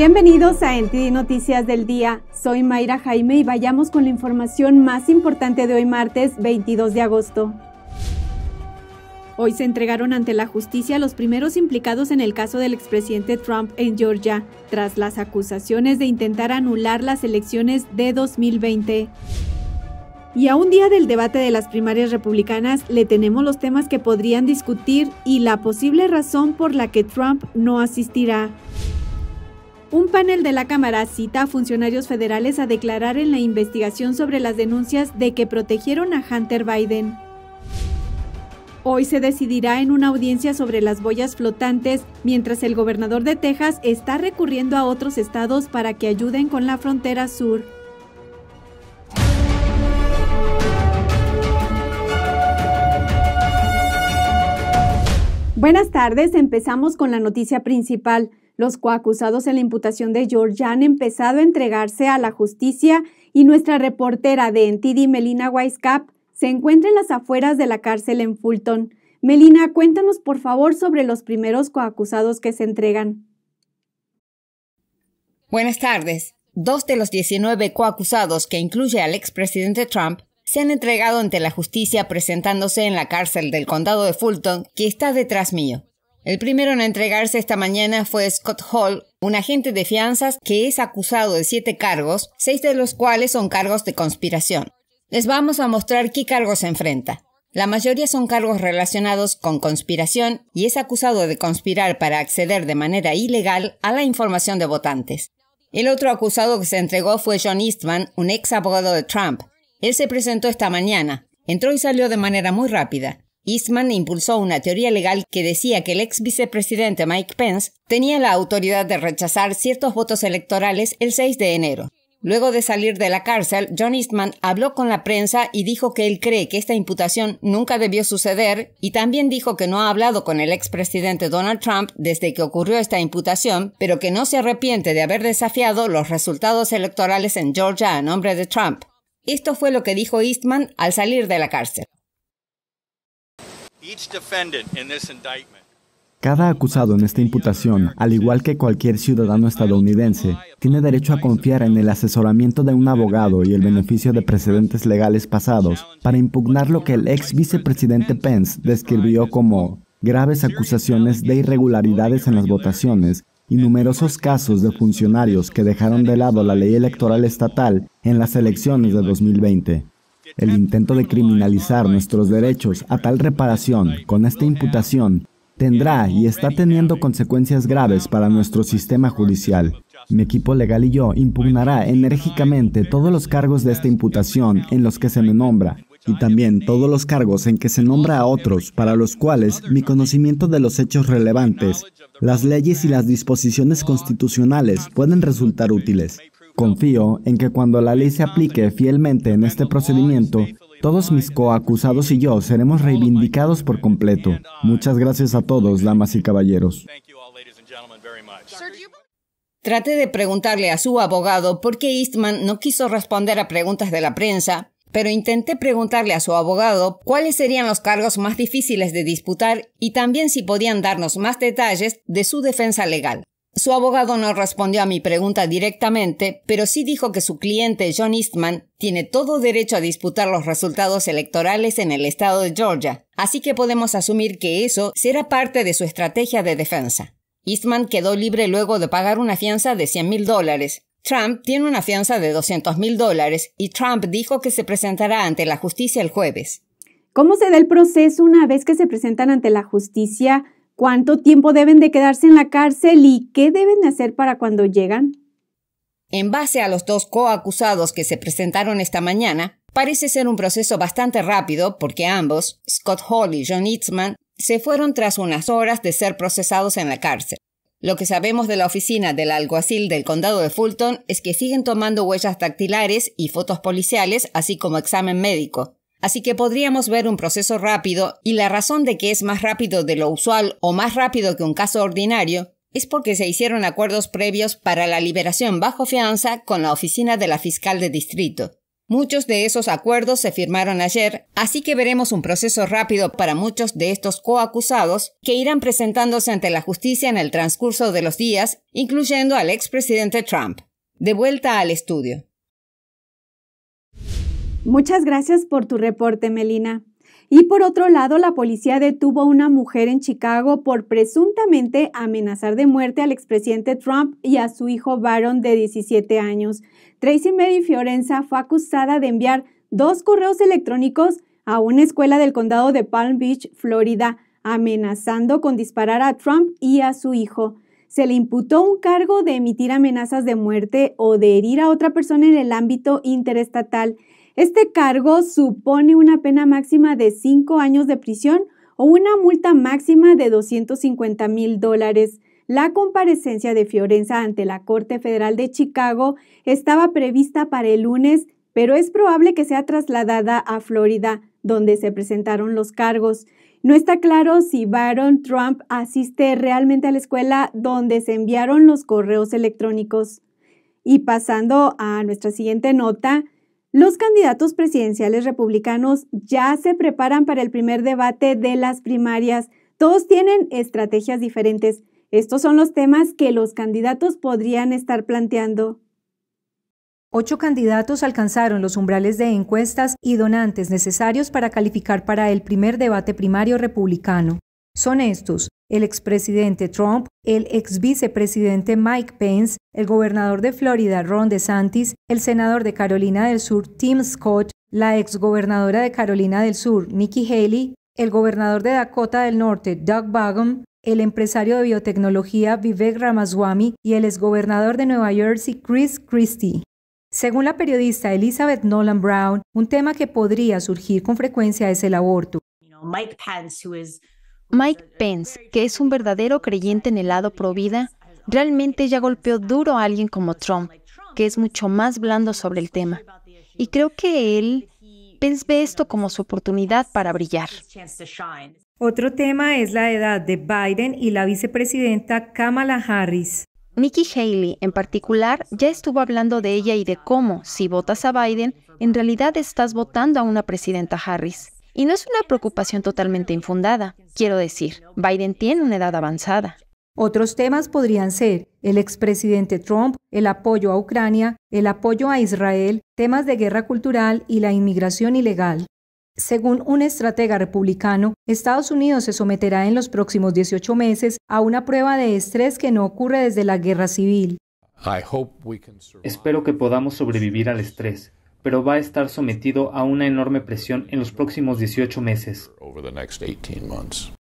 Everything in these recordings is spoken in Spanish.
Bienvenidos a NTD Noticias del Día. Soy Mayra Jaime y vayamos con la información más importante de hoy martes 22 de agosto. Hoy se entregaron ante la justicia los primeros implicados en el caso del expresidente Trump en Georgia, tras las acusaciones de intentar anular las elecciones de 2020. Y a un día del debate de las primarias republicanas le tenemos los temas que podrían discutir y la posible razón por la que Trump no asistirá. Un panel de la Cámara cita a funcionarios federales a declarar en la investigación sobre las denuncias de que protegieron a Hunter Biden. Hoy se decidirá en una audiencia sobre las boyas flotantes, mientras el gobernador de Texas está recurriendo a otros estados para que ayuden con la frontera sur. Buenas tardes, empezamos con la noticia principal. Los coacusados en la imputación de George han empezado a entregarse a la justicia y nuestra reportera de NTD, Melina Weiscap, se encuentra en las afueras de la cárcel en Fulton. Melina, cuéntanos por favor sobre los primeros coacusados que se entregan. Buenas tardes. Dos de los 19 coacusados, que incluye al expresidente Trump, se han entregado ante la justicia presentándose en la cárcel del condado de Fulton, que está detrás mío. El primero en entregarse esta mañana fue Scott Hall, un agente de fianzas que es acusado de siete cargos, seis de los cuales son cargos de conspiración. Les vamos a mostrar qué cargos se enfrenta. La mayoría son cargos relacionados con conspiración y es acusado de conspirar para acceder de manera ilegal a la información de votantes. El otro acusado que se entregó fue John Eastman, un ex abogado de Trump, él se presentó esta mañana. Entró y salió de manera muy rápida. Eastman impulsó una teoría legal que decía que el ex vicepresidente Mike Pence tenía la autoridad de rechazar ciertos votos electorales el 6 de enero. Luego de salir de la cárcel, John Eastman habló con la prensa y dijo que él cree que esta imputación nunca debió suceder y también dijo que no ha hablado con el expresidente Donald Trump desde que ocurrió esta imputación, pero que no se arrepiente de haber desafiado los resultados electorales en Georgia a nombre de Trump. Esto fue lo que dijo Eastman al salir de la cárcel. Cada acusado en esta imputación, al igual que cualquier ciudadano estadounidense, tiene derecho a confiar en el asesoramiento de un abogado y el beneficio de precedentes legales pasados para impugnar lo que el ex vicepresidente Pence describió como graves acusaciones de irregularidades en las votaciones y numerosos casos de funcionarios que dejaron de lado la ley electoral estatal en las elecciones de 2020. El intento de criminalizar nuestros derechos a tal reparación con esta imputación tendrá y está teniendo consecuencias graves para nuestro sistema judicial. Mi equipo legal y yo impugnará enérgicamente todos los cargos de esta imputación en los que se me nombra y también todos los cargos en que se nombra a otros para los cuales mi conocimiento de los hechos relevantes, las leyes y las disposiciones constitucionales pueden resultar útiles. Confío en que cuando la ley se aplique fielmente en este procedimiento, todos mis coacusados y yo seremos reivindicados por completo. Muchas gracias a todos, damas y caballeros. Traté de preguntarle a su abogado por qué Eastman no quiso responder a preguntas de la prensa pero intenté preguntarle a su abogado cuáles serían los cargos más difíciles de disputar y también si podían darnos más detalles de su defensa legal. Su abogado no respondió a mi pregunta directamente, pero sí dijo que su cliente John Eastman tiene todo derecho a disputar los resultados electorales en el estado de Georgia, así que podemos asumir que eso será parte de su estrategia de defensa. Eastman quedó libre luego de pagar una fianza de 100 mil dólares, Trump tiene una fianza de 200 mil dólares y Trump dijo que se presentará ante la justicia el jueves. ¿Cómo se da el proceso una vez que se presentan ante la justicia? ¿Cuánto tiempo deben de quedarse en la cárcel y qué deben de hacer para cuando llegan? En base a los dos coacusados que se presentaron esta mañana, parece ser un proceso bastante rápido porque ambos, Scott Hall y John Itzman, se fueron tras unas horas de ser procesados en la cárcel. Lo que sabemos de la oficina del alguacil del condado de Fulton es que siguen tomando huellas dactilares y fotos policiales, así como examen médico. Así que podríamos ver un proceso rápido y la razón de que es más rápido de lo usual o más rápido que un caso ordinario es porque se hicieron acuerdos previos para la liberación bajo fianza con la oficina de la fiscal de distrito. Muchos de esos acuerdos se firmaron ayer, así que veremos un proceso rápido para muchos de estos coacusados que irán presentándose ante la justicia en el transcurso de los días, incluyendo al expresidente Trump. De vuelta al estudio. Muchas gracias por tu reporte, Melina. Y por otro lado, la policía detuvo a una mujer en Chicago por presuntamente amenazar de muerte al expresidente Trump y a su hijo Baron de 17 años. Tracy Mary Fiorenza fue acusada de enviar dos correos electrónicos a una escuela del condado de Palm Beach, Florida, amenazando con disparar a Trump y a su hijo. Se le imputó un cargo de emitir amenazas de muerte o de herir a otra persona en el ámbito interestatal. Este cargo supone una pena máxima de cinco años de prisión o una multa máxima de 250 mil dólares. La comparecencia de Fiorenza ante la Corte Federal de Chicago estaba prevista para el lunes, pero es probable que sea trasladada a Florida, donde se presentaron los cargos. No está claro si Baron Trump asiste realmente a la escuela donde se enviaron los correos electrónicos. Y pasando a nuestra siguiente nota, los candidatos presidenciales republicanos ya se preparan para el primer debate de las primarias. Todos tienen estrategias diferentes. Estos son los temas que los candidatos podrían estar planteando. Ocho candidatos alcanzaron los umbrales de encuestas y donantes necesarios para calificar para el primer debate primario republicano. Son estos el expresidente Trump, el exvicepresidente Mike Pence, el gobernador de Florida Ron DeSantis, el senador de Carolina del Sur Tim Scott, la exgobernadora de Carolina del Sur Nikki Haley, el gobernador de Dakota del Norte Doug Bagum el empresario de biotecnología Vivek Ramaswamy y el exgobernador de Nueva Jersey Chris Christie. Según la periodista Elizabeth Nolan Brown, un tema que podría surgir con frecuencia es el aborto. Mike Pence, que es un verdadero creyente en el lado pro vida, realmente ya golpeó duro a alguien como Trump, que es mucho más blando sobre el tema. Y creo que él Pence ve esto como su oportunidad para brillar. Otro tema es la edad de Biden y la vicepresidenta Kamala Harris. Nikki Haley, en particular, ya estuvo hablando de ella y de cómo, si votas a Biden, en realidad estás votando a una presidenta Harris. Y no es una preocupación totalmente infundada. Quiero decir, Biden tiene una edad avanzada. Otros temas podrían ser el expresidente Trump, el apoyo a Ucrania, el apoyo a Israel, temas de guerra cultural y la inmigración ilegal. Según un estratega republicano, Estados Unidos se someterá en los próximos 18 meses a una prueba de estrés que no ocurre desde la guerra civil. Espero que podamos sobrevivir al estrés, pero va a estar sometido a una enorme presión en los próximos 18 meses.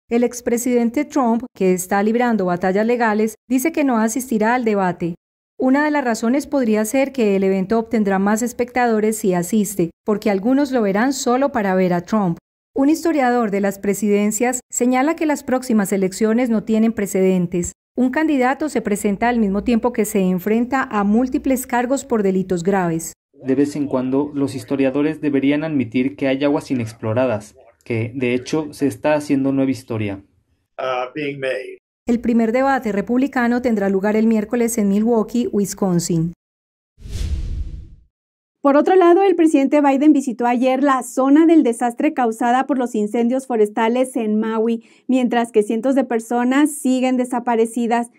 El expresidente Trump, que está librando batallas legales, dice que no asistirá al debate. Una de las razones podría ser que el evento obtendrá más espectadores si asiste, porque algunos lo verán solo para ver a Trump. Un historiador de las presidencias señala que las próximas elecciones no tienen precedentes. Un candidato se presenta al mismo tiempo que se enfrenta a múltiples cargos por delitos graves. De vez en cuando, los historiadores deberían admitir que hay aguas inexploradas, que, de hecho, se está haciendo nueva historia. Ah, el primer debate republicano tendrá lugar el miércoles en Milwaukee, Wisconsin. Por otro lado, el presidente Biden visitó ayer la zona del desastre causada por los incendios forestales en Maui, mientras que cientos de personas siguen desaparecidas.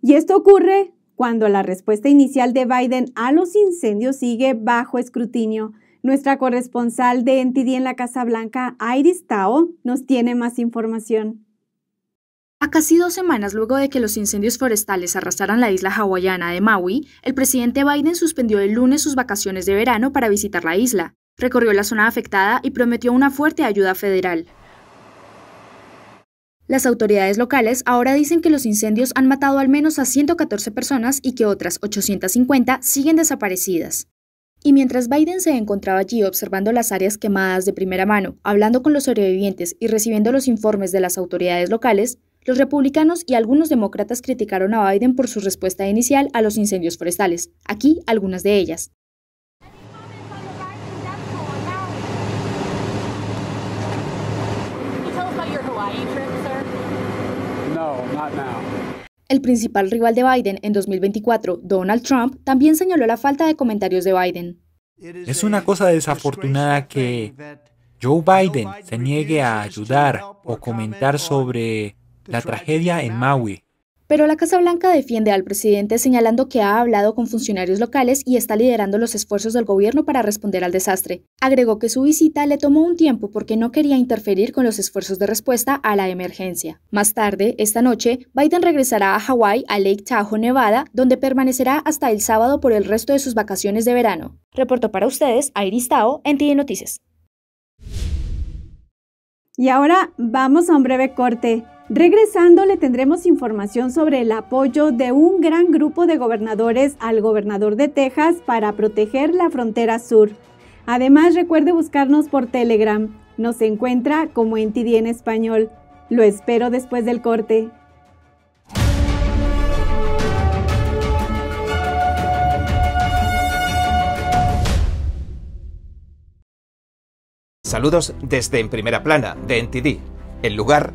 Y esto ocurre cuando la respuesta inicial de Biden a los incendios sigue bajo escrutinio. Nuestra corresponsal de NTD en la Casa Blanca, Iris Tao, nos tiene más información. A casi dos semanas luego de que los incendios forestales arrasaran la isla hawaiana de Maui, el presidente Biden suspendió el lunes sus vacaciones de verano para visitar la isla, recorrió la zona afectada y prometió una fuerte ayuda federal. Las autoridades locales ahora dicen que los incendios han matado al menos a 114 personas y que otras 850 siguen desaparecidas. Y mientras Biden se encontraba allí observando las áreas quemadas de primera mano, hablando con los sobrevivientes y recibiendo los informes de las autoridades locales, los republicanos y algunos demócratas criticaron a Biden por su respuesta inicial a los incendios forestales. Aquí algunas de ellas. El principal rival de Biden en 2024, Donald Trump, también señaló la falta de comentarios de Biden. Es una cosa desafortunada que Joe Biden se niegue a ayudar o comentar sobre la tragedia en Maui. Pero la Casa Blanca defiende al presidente señalando que ha hablado con funcionarios locales y está liderando los esfuerzos del gobierno para responder al desastre. Agregó que su visita le tomó un tiempo porque no quería interferir con los esfuerzos de respuesta a la emergencia. Más tarde, esta noche, Biden regresará a Hawái, a Lake Tahoe, Nevada, donde permanecerá hasta el sábado por el resto de sus vacaciones de verano. Reportó para ustedes Iris Tao, TN Noticias. Y ahora vamos a un breve corte. Regresando le tendremos información sobre el apoyo de un gran grupo de gobernadores al gobernador de Texas para proteger la frontera sur. Además recuerde buscarnos por Telegram. Nos encuentra como NTD en español. Lo espero después del corte. Saludos desde En Primera Plana, de NTD, el lugar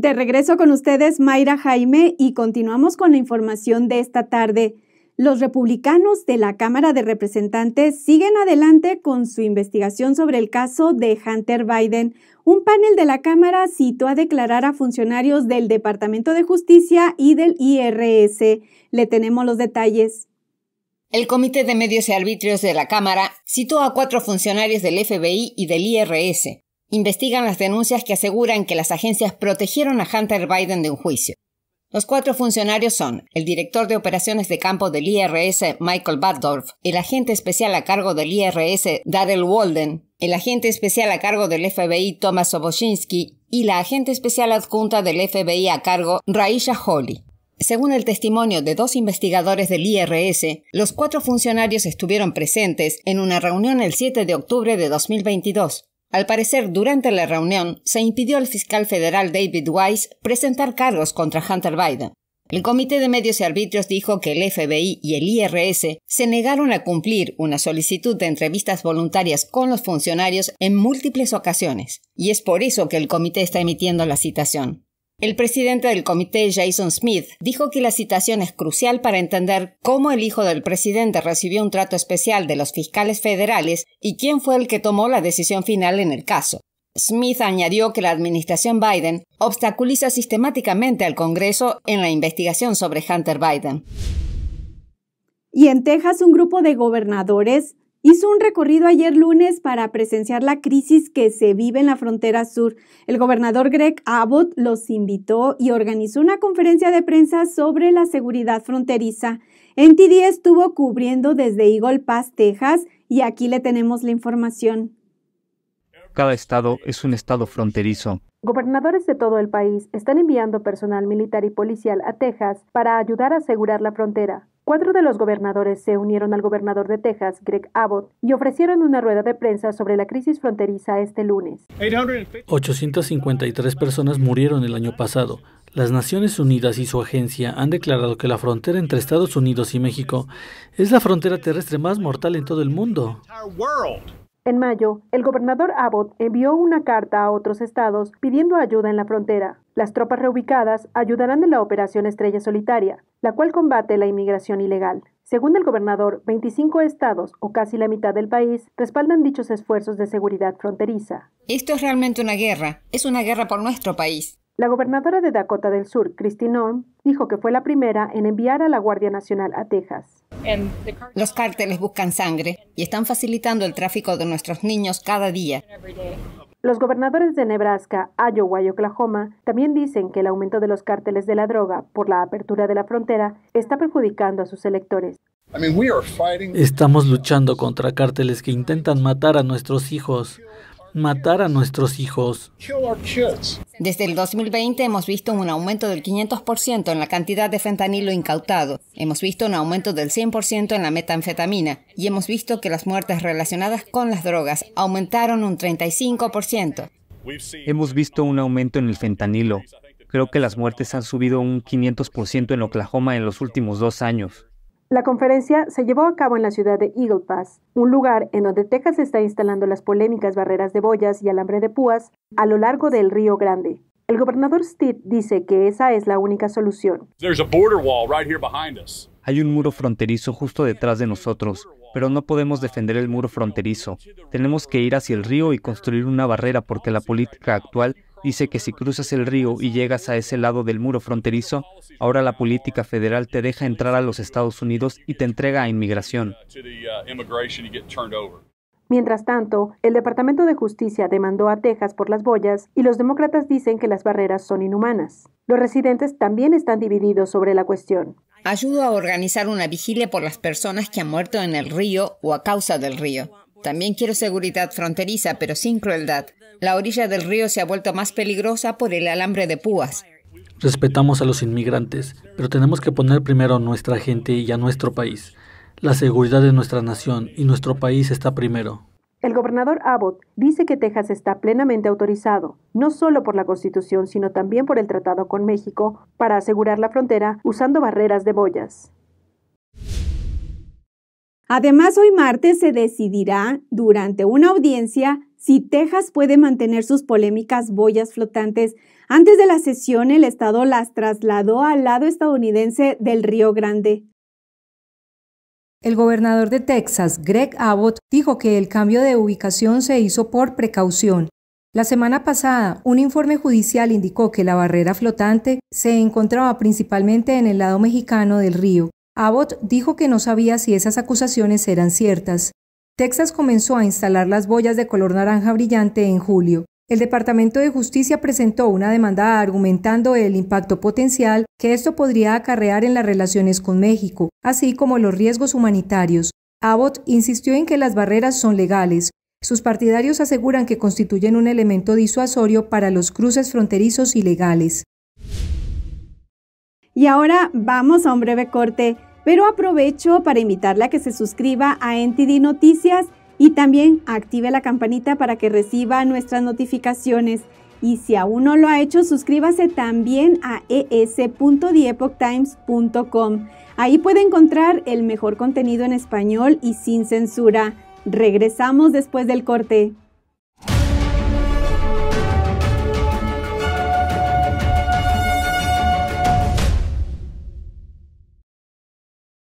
De regreso con ustedes, Mayra Jaime, y continuamos con la información de esta tarde. Los republicanos de la Cámara de Representantes siguen adelante con su investigación sobre el caso de Hunter Biden. Un panel de la Cámara citó a declarar a funcionarios del Departamento de Justicia y del IRS. Le tenemos los detalles. El Comité de Medios y Arbitrios de la Cámara citó a cuatro funcionarios del FBI y del IRS investigan las denuncias que aseguran que las agencias protegieron a Hunter Biden de un juicio. Los cuatro funcionarios son el director de operaciones de campo del IRS, Michael Baddorf, el agente especial a cargo del IRS, Darrell Walden, el agente especial a cargo del FBI, Thomas Oboshinsky, y la agente especial adjunta del FBI a cargo, Raisha Holly. Según el testimonio de dos investigadores del IRS, los cuatro funcionarios estuvieron presentes en una reunión el 7 de octubre de 2022, al parecer, durante la reunión, se impidió al fiscal federal David Weiss presentar cargos contra Hunter Biden. El Comité de Medios y Arbitrios dijo que el FBI y el IRS se negaron a cumplir una solicitud de entrevistas voluntarias con los funcionarios en múltiples ocasiones, y es por eso que el comité está emitiendo la citación. El presidente del comité, Jason Smith, dijo que la citación es crucial para entender cómo el hijo del presidente recibió un trato especial de los fiscales federales y quién fue el que tomó la decisión final en el caso. Smith añadió que la administración Biden obstaculiza sistemáticamente al Congreso en la investigación sobre Hunter Biden. Y en Texas, un grupo de gobernadores hizo un recorrido ayer lunes para presenciar la crisis que se vive en la frontera sur. El gobernador Greg Abbott los invitó y organizó una conferencia de prensa sobre la seguridad fronteriza. NTD estuvo cubriendo desde Eagle Pass, Texas, y aquí le tenemos la información. Cada estado es un estado fronterizo. Gobernadores de todo el país están enviando personal militar y policial a Texas para ayudar a asegurar la frontera. Cuatro de los gobernadores se unieron al gobernador de Texas, Greg Abbott, y ofrecieron una rueda de prensa sobre la crisis fronteriza este lunes. 853 personas murieron el año pasado. Las Naciones Unidas y su agencia han declarado que la frontera entre Estados Unidos y México es la frontera terrestre más mortal en todo el mundo. En mayo, el gobernador Abbott envió una carta a otros estados pidiendo ayuda en la frontera. Las tropas reubicadas ayudarán en la Operación Estrella Solitaria, la cual combate la inmigración ilegal. Según el gobernador, 25 estados, o casi la mitad del país, respaldan dichos esfuerzos de seguridad fronteriza. Esto es realmente una guerra, es una guerra por nuestro país. La gobernadora de Dakota del Sur, Christine Noem, dijo que fue la primera en enviar a la Guardia Nacional a Texas. Los cárteles buscan sangre y están facilitando el tráfico de nuestros niños cada día. Los gobernadores de Nebraska, Iowa y Oklahoma también dicen que el aumento de los cárteles de la droga por la apertura de la frontera está perjudicando a sus electores. Estamos luchando contra cárteles que intentan matar a nuestros hijos matar a nuestros hijos. Desde el 2020 hemos visto un aumento del 500% en la cantidad de fentanilo incautado, hemos visto un aumento del 100% en la metanfetamina y hemos visto que las muertes relacionadas con las drogas aumentaron un 35%. Hemos visto un aumento en el fentanilo. Creo que las muertes han subido un 500% en Oklahoma en los últimos dos años. La conferencia se llevó a cabo en la ciudad de Eagle Pass, un lugar en donde Texas está instalando las polémicas barreras de boyas y alambre de púas a lo largo del Río Grande. El gobernador Steve dice que esa es la única solución. Hay un muro fronterizo justo detrás de nosotros, pero no podemos defender el muro fronterizo. Tenemos que ir hacia el río y construir una barrera porque la política actual dice que si cruzas el río y llegas a ese lado del muro fronterizo, ahora la política federal te deja entrar a los Estados Unidos y te entrega a inmigración. Mientras tanto, el Departamento de Justicia demandó a Texas por las boyas y los demócratas dicen que las barreras son inhumanas. Los residentes también están divididos sobre la cuestión. Ayudo a organizar una vigilia por las personas que han muerto en el río o a causa del río. También quiero seguridad fronteriza, pero sin crueldad. La orilla del río se ha vuelto más peligrosa por el alambre de púas. Respetamos a los inmigrantes, pero tenemos que poner primero a nuestra gente y a nuestro país. La seguridad de nuestra nación y nuestro país está primero. El gobernador Abbott dice que Texas está plenamente autorizado, no solo por la Constitución, sino también por el tratado con México, para asegurar la frontera usando barreras de boyas. Además, hoy martes se decidirá durante una audiencia si Texas puede mantener sus polémicas boyas flotantes. Antes de la sesión, el Estado las trasladó al lado estadounidense del Río Grande. El gobernador de Texas, Greg Abbott, dijo que el cambio de ubicación se hizo por precaución. La semana pasada, un informe judicial indicó que la barrera flotante se encontraba principalmente en el lado mexicano del río Abbott dijo que no sabía si esas acusaciones eran ciertas. Texas comenzó a instalar las boyas de color naranja brillante en julio. El Departamento de Justicia presentó una demanda argumentando el impacto potencial que esto podría acarrear en las relaciones con México, así como los riesgos humanitarios. Abbott insistió en que las barreras son legales. Sus partidarios aseguran que constituyen un elemento disuasorio para los cruces fronterizos ilegales. Y ahora vamos a un breve corte pero aprovecho para invitarla a que se suscriba a NTD Noticias y también active la campanita para que reciba nuestras notificaciones. Y si aún no lo ha hecho, suscríbase también a es.theepochtimes.com. Ahí puede encontrar el mejor contenido en español y sin censura. Regresamos después del corte.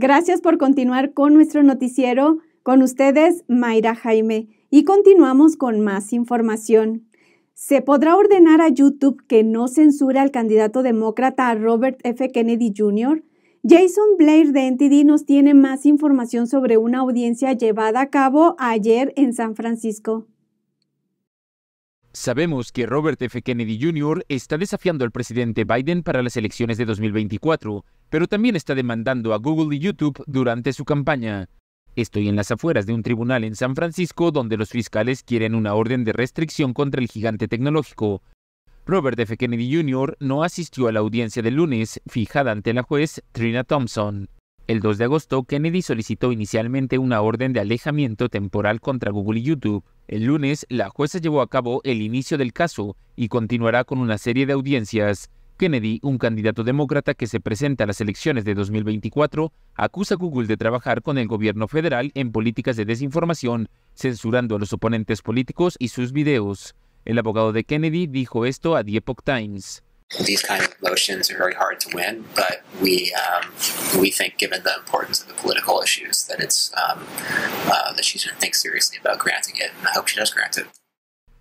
Gracias por continuar con nuestro noticiero. Con ustedes, Mayra Jaime. Y continuamos con más información. Se podrá ordenar a YouTube que no censure al candidato demócrata Robert F. Kennedy Jr. Jason Blair de NTD nos tiene más información sobre una audiencia llevada a cabo ayer en San Francisco. Sabemos que Robert F. Kennedy Jr. está desafiando al presidente Biden para las elecciones de 2024, pero también está demandando a Google y YouTube durante su campaña. Estoy en las afueras de un tribunal en San Francisco donde los fiscales quieren una orden de restricción contra el gigante tecnológico. Robert F. Kennedy Jr. no asistió a la audiencia del lunes, fijada ante la juez Trina Thompson. El 2 de agosto, Kennedy solicitó inicialmente una orden de alejamiento temporal contra Google y YouTube. El lunes, la jueza llevó a cabo el inicio del caso y continuará con una serie de audiencias. Kennedy, un candidato demócrata que se presenta a las elecciones de 2024, acusa a Google de trabajar con el gobierno federal en políticas de desinformación, censurando a los oponentes políticos y sus videos. El abogado de Kennedy dijo esto a The Epoch Times these of motions are very hard to win, but we um, we think, given the importance of the political issues, that it's um, uh, that she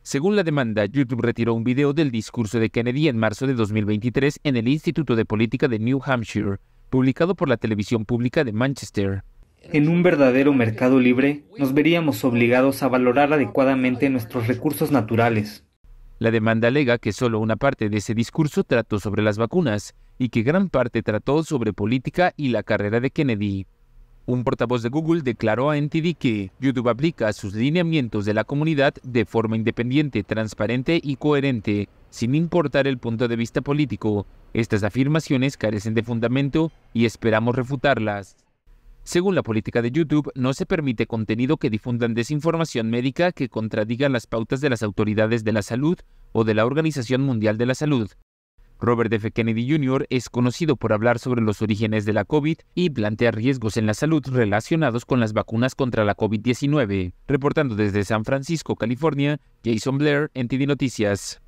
Según la demanda, YouTube retiró un video del discurso de Kennedy en marzo de 2023 en el Instituto de Política de New Hampshire, publicado por la televisión pública de Manchester. En un verdadero mercado libre, nos veríamos obligados a valorar adecuadamente nuestros recursos naturales, la demanda alega que solo una parte de ese discurso trató sobre las vacunas y que gran parte trató sobre política y la carrera de Kennedy. Un portavoz de Google declaró a NTD que YouTube aplica sus lineamientos de la comunidad de forma independiente, transparente y coherente, sin importar el punto de vista político. Estas afirmaciones carecen de fundamento y esperamos refutarlas. Según la política de YouTube, no se permite contenido que difundan desinformación médica que contradiga las pautas de las autoridades de la salud o de la Organización Mundial de la Salud. Robert F. Kennedy Jr. es conocido por hablar sobre los orígenes de la COVID y plantear riesgos en la salud relacionados con las vacunas contra la COVID-19, reportando desde San Francisco, California, Jason Blair, NTD Noticias.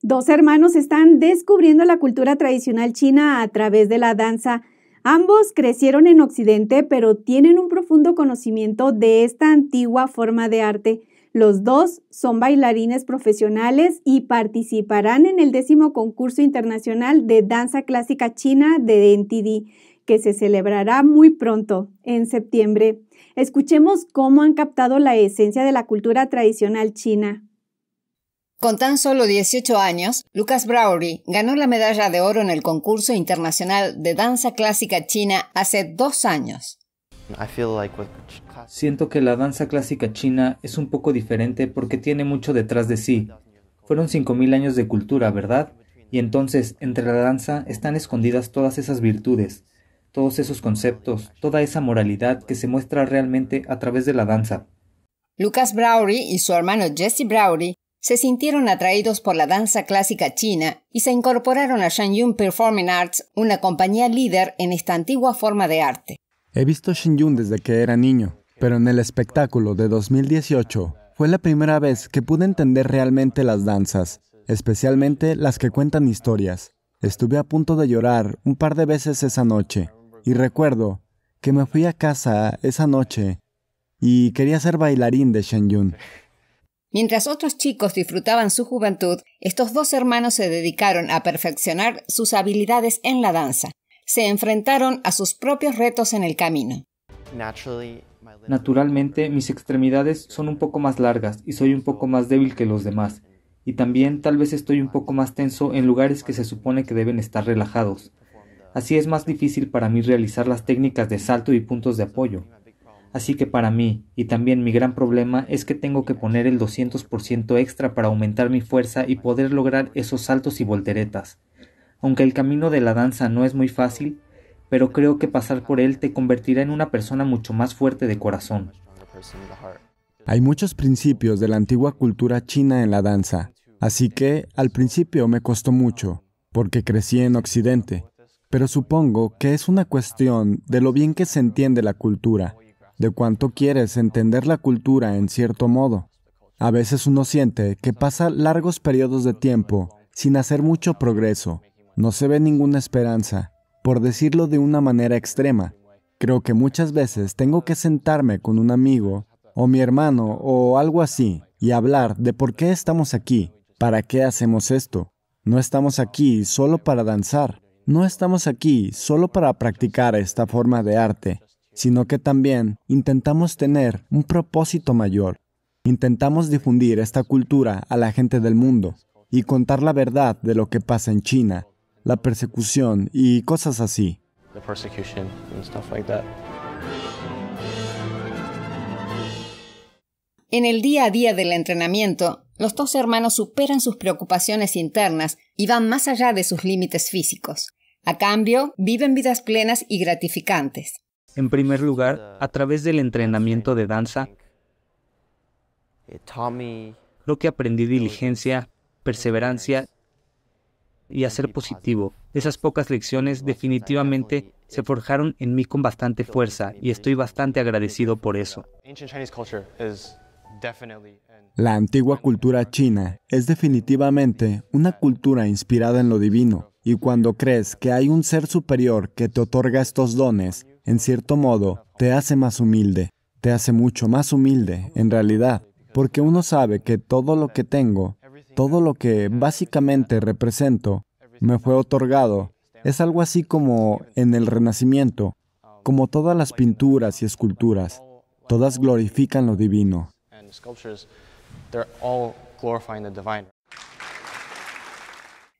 Dos hermanos están descubriendo la cultura tradicional china a través de la danza Ambos crecieron en Occidente, pero tienen un profundo conocimiento de esta antigua forma de arte. Los dos son bailarines profesionales y participarán en el décimo concurso internacional de danza clásica china de NTD, que se celebrará muy pronto, en septiembre. Escuchemos cómo han captado la esencia de la cultura tradicional china. Con tan solo 18 años, Lucas Browry ganó la medalla de oro en el concurso internacional de danza clásica china hace dos años. Siento que la danza clásica china es un poco diferente porque tiene mucho detrás de sí. Fueron 5.000 años de cultura, ¿verdad? Y entonces, entre la danza están escondidas todas esas virtudes, todos esos conceptos, toda esa moralidad que se muestra realmente a través de la danza. Lucas Browry y su hermano Jesse Browry se sintieron atraídos por la danza clásica china y se incorporaron a Shenyun Performing Arts, una compañía líder en esta antigua forma de arte. He visto Shenyun desde que era niño, pero en el espectáculo de 2018 fue la primera vez que pude entender realmente las danzas, especialmente las que cuentan historias. Estuve a punto de llorar un par de veces esa noche y recuerdo que me fui a casa esa noche y quería ser bailarín de Shenyun. Mientras otros chicos disfrutaban su juventud, estos dos hermanos se dedicaron a perfeccionar sus habilidades en la danza. Se enfrentaron a sus propios retos en el camino. Naturalmente, mis extremidades son un poco más largas y soy un poco más débil que los demás. Y también tal vez estoy un poco más tenso en lugares que se supone que deben estar relajados. Así es más difícil para mí realizar las técnicas de salto y puntos de apoyo. Así que para mí, y también mi gran problema, es que tengo que poner el 200% extra para aumentar mi fuerza y poder lograr esos saltos y volteretas. Aunque el camino de la danza no es muy fácil, pero creo que pasar por él te convertirá en una persona mucho más fuerte de corazón. Hay muchos principios de la antigua cultura china en la danza, así que al principio me costó mucho, porque crecí en Occidente, pero supongo que es una cuestión de lo bien que se entiende la cultura de cuánto quieres entender la cultura en cierto modo. A veces uno siente que pasa largos periodos de tiempo sin hacer mucho progreso, no se ve ninguna esperanza, por decirlo de una manera extrema. Creo que muchas veces tengo que sentarme con un amigo o mi hermano o algo así y hablar de por qué estamos aquí, para qué hacemos esto. No estamos aquí solo para danzar, no estamos aquí solo para practicar esta forma de arte, sino que también intentamos tener un propósito mayor. Intentamos difundir esta cultura a la gente del mundo y contar la verdad de lo que pasa en China, la persecución y cosas así. En el día a día del entrenamiento, los dos hermanos superan sus preocupaciones internas y van más allá de sus límites físicos. A cambio, viven vidas plenas y gratificantes. En primer lugar, a través del entrenamiento de danza, lo que aprendí diligencia, perseverancia y a ser positivo. Esas pocas lecciones definitivamente se forjaron en mí con bastante fuerza y estoy bastante agradecido por eso. La antigua cultura china es definitivamente una cultura inspirada en lo divino, y cuando crees que hay un ser superior que te otorga estos dones, en cierto modo, te hace más humilde, te hace mucho más humilde, en realidad, porque uno sabe que todo lo que tengo, todo lo que básicamente represento, me fue otorgado. Es algo así como en el Renacimiento, como todas las pinturas y esculturas, todas glorifican lo divino.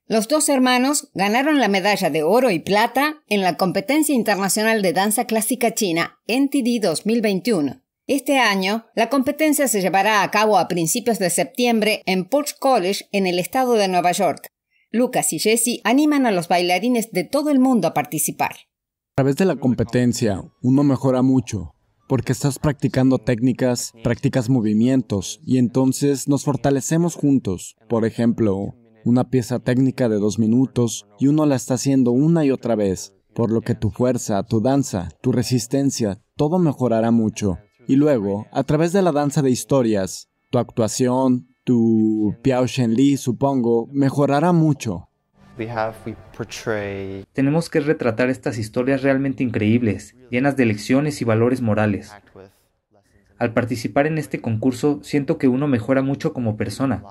Los dos hermanos ganaron la medalla de oro y plata en la competencia internacional de danza clásica china NTD 2021. Este año, la competencia se llevará a cabo a principios de septiembre en Porsche College, en el estado de Nueva York. Lucas y Jesse animan a los bailarines de todo el mundo a participar. A través de la competencia, uno mejora mucho, porque estás practicando técnicas, practicas movimientos, y entonces nos fortalecemos juntos. Por ejemplo, una pieza técnica de dos minutos y uno la está haciendo una y otra vez, por lo que tu fuerza, tu danza, tu resistencia, todo mejorará mucho. Y luego, a través de la danza de historias, tu actuación, tu Piao li, supongo, mejorará mucho. Tenemos que retratar estas historias realmente increíbles, llenas de lecciones y valores morales. Al participar en este concurso, siento que uno mejora mucho como persona.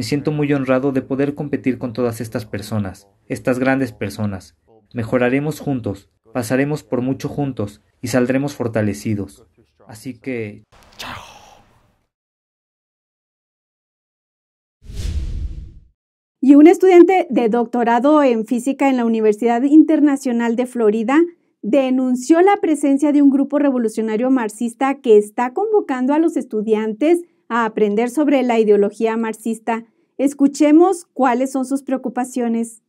Me siento muy honrado de poder competir con todas estas personas, estas grandes personas. Mejoraremos juntos, pasaremos por mucho juntos y saldremos fortalecidos. Así que... Chao. Y un estudiante de doctorado en física en la Universidad Internacional de Florida denunció la presencia de un grupo revolucionario marxista que está convocando a los estudiantes a aprender sobre la ideología marxista, escuchemos cuáles son sus preocupaciones.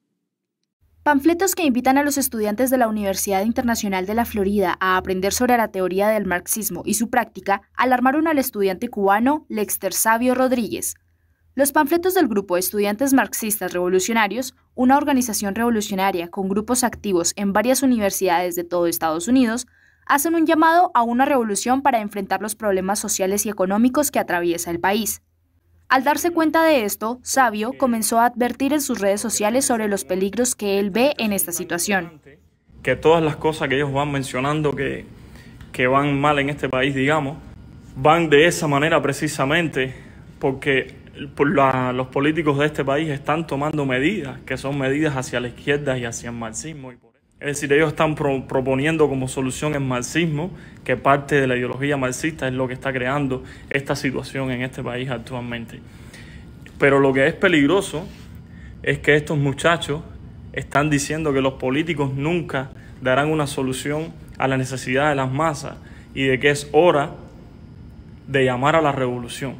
Panfletos que invitan a los estudiantes de la Universidad Internacional de la Florida a aprender sobre la teoría del marxismo y su práctica alarmaron al estudiante cubano Lexter Sabio Rodríguez. Los panfletos del grupo Estudiantes Marxistas Revolucionarios, una organización revolucionaria con grupos activos en varias universidades de todo Estados Unidos, hacen un llamado a una revolución para enfrentar los problemas sociales y económicos que atraviesa el país. Al darse cuenta de esto, Sabio comenzó a advertir en sus redes sociales sobre los peligros que él ve en esta situación. Que todas las cosas que ellos van mencionando que, van mal en este país, digamos, van de esa manera precisamente porque los políticos de este país están tomando medidas que son medidas hacia la izquierda y hacia el marxismo. Es decir, ellos están proponiendo como solución el marxismo, que parte de la ideología marxista es lo que está creando esta situación en este país actualmente. Pero lo que es peligroso es que estos muchachos están diciendo que los políticos nunca darán una solución a la necesidad de las masas y de que es hora de llamar a la revolución.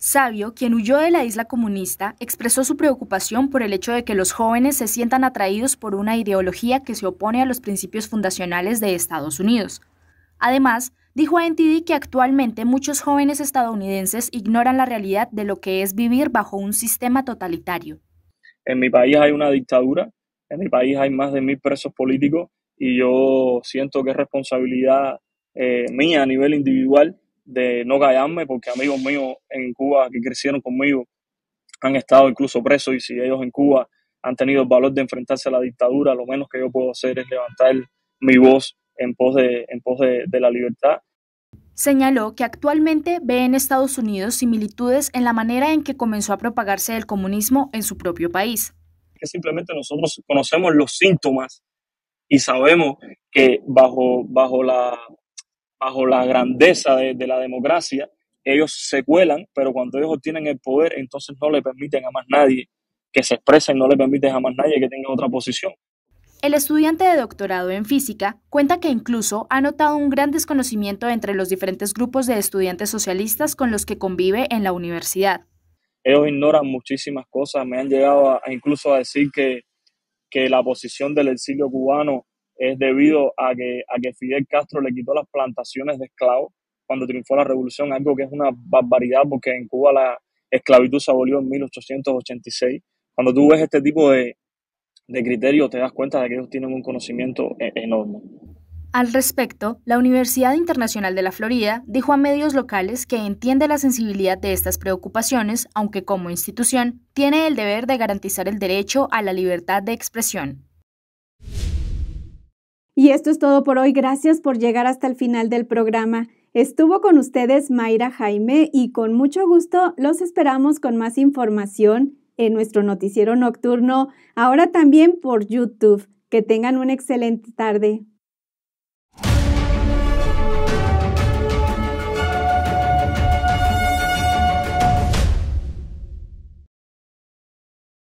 Sabio, quien huyó de la isla comunista, expresó su preocupación por el hecho de que los jóvenes se sientan atraídos por una ideología que se opone a los principios fundacionales de Estados Unidos. Además, dijo a NTD que actualmente muchos jóvenes estadounidenses ignoran la realidad de lo que es vivir bajo un sistema totalitario. En mi país hay una dictadura, en mi país hay más de mil presos políticos y yo siento que es responsabilidad eh, mía a nivel individual de no callarme, porque amigos míos en Cuba que crecieron conmigo han estado incluso presos y si ellos en Cuba han tenido el valor de enfrentarse a la dictadura, lo menos que yo puedo hacer es levantar mi voz en pos de, en pos de, la libertad. Señaló que actualmente ve en Estados Unidos similitudes en la manera en que comenzó a propagarse el comunismo en su propio país. Que simplemente nosotros conocemos los síntomas y sabemos que bajo, bajo la, bajo la grandeza de, la democracia, ellos se cuelan, pero cuando ellos tienen el poder, entonces no le permiten a más nadie que se expresen, no le permiten a más nadie que tenga otra posición. El estudiante de doctorado en física cuenta que incluso ha notado un gran desconocimiento entre los diferentes grupos de estudiantes socialistas con los que convive en la universidad. Ellos ignoran muchísimas cosas, me han llegado incluso a decir que la posición del exilio cubano es debido a que, a que Fidel Castro le quitó las plantaciones de esclavos cuando triunfó la revolución, algo que es una barbaridad porque en Cuba la esclavitud se abolió en 1886. Cuando tú ves este tipo de, de criterios te das cuenta de que ellos tienen un conocimiento e, enorme. Al respecto, la Universidad Internacional de la Florida dijo a medios locales que entiende la sensibilidad de estas preocupaciones, aunque como institución tiene el deber de garantizar el derecho a la libertad de expresión. Y esto es todo por hoy. Gracias por llegar hasta el final del programa. Estuvo con ustedes Mayra Jaime y con mucho gusto los esperamos con más información en nuestro noticiero nocturno, ahora también por YouTube. Que tengan una excelente tarde.